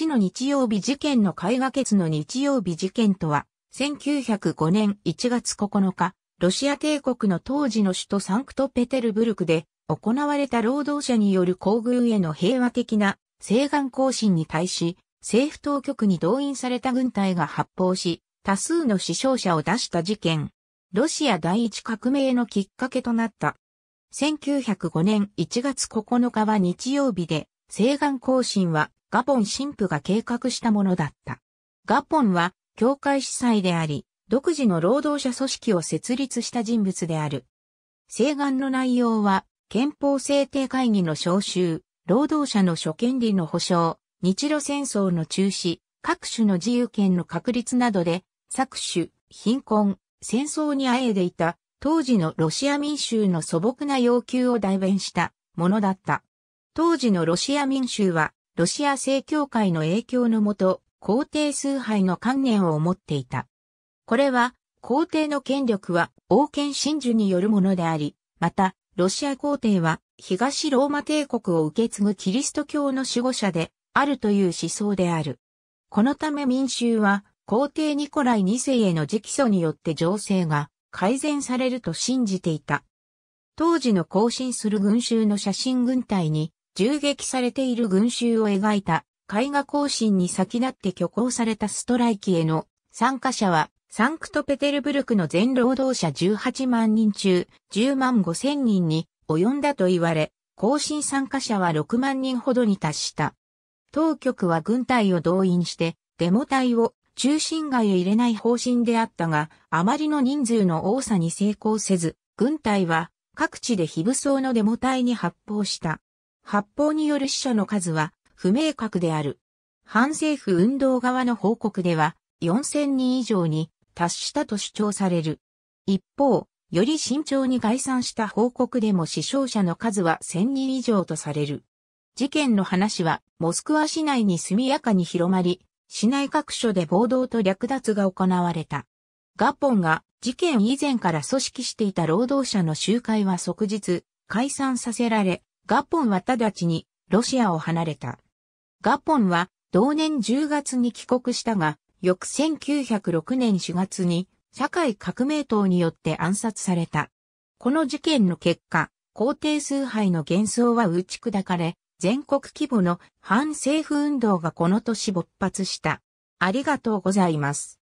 地の日曜日事件の絵画決の日曜日事件とは、1905年1月9日、ロシア帝国の当時の首都サンクトペテルブルクで行われた労働者による行軍への平和的な請願行進に対し、政府当局に動員された軍隊が発砲し、多数の死傷者を出した事件。ロシア第一革命のきっかけとなった。1905年1月9日は日曜日で、請願行進はガポン神父が計画したものだった。ガポンは、教会司祭であり、独自の労働者組織を設立した人物である。請願の内容は、憲法制定会議の召集、労働者の諸権利の保障、日露戦争の中止、各種の自由権の確立などで、搾取、貧困、戦争にあえいでいた、当時のロシア民衆の素朴な要求を代弁したものだった。当時のロシア民衆は、ロシア正教会の影響のもと、皇帝崇拝の観念を持っていた。これは、皇帝の権力は王権真珠によるものであり、また、ロシア皇帝は東ローマ帝国を受け継ぐキリスト教の守護者であるという思想である。このため民衆は皇帝ニコライ2世への直訴によって情勢が改善されると信じていた。当時の行進する群衆の写真軍隊に銃撃されている群衆を描いた絵画行進に先立って挙行されたストライキへの参加者はサンクトペテルブルクの全労働者18万人中10万5千人に及んだと言われ、行進参加者は6万人ほどに達した。当局は軍隊を動員してデモ隊を中心街へ入れない方針であったが、あまりの人数の多さに成功せず、軍隊は各地で非武装のデモ隊に発砲した。発砲による死者の数は不明確である。反政府運動側の報告では4000人以上に達したと主張される。一方、より慎重に概算した報告でも死傷者の数は1000人以上とされる。事件の話はモスクワ市内に速やかに広まり、市内各所で暴動と略奪が行われた。ガポンが事件以前から組織していた労働者の集会は即日解散させられ、ガポンは直ちにロシアを離れた。ガポンは同年10月に帰国したが、翌1906年4月に社会革命党によって暗殺された。この事件の結果、皇帝崇拝の幻想は打ち砕かれ、全国規模の反政府運動がこの年勃発した。ありがとうございます。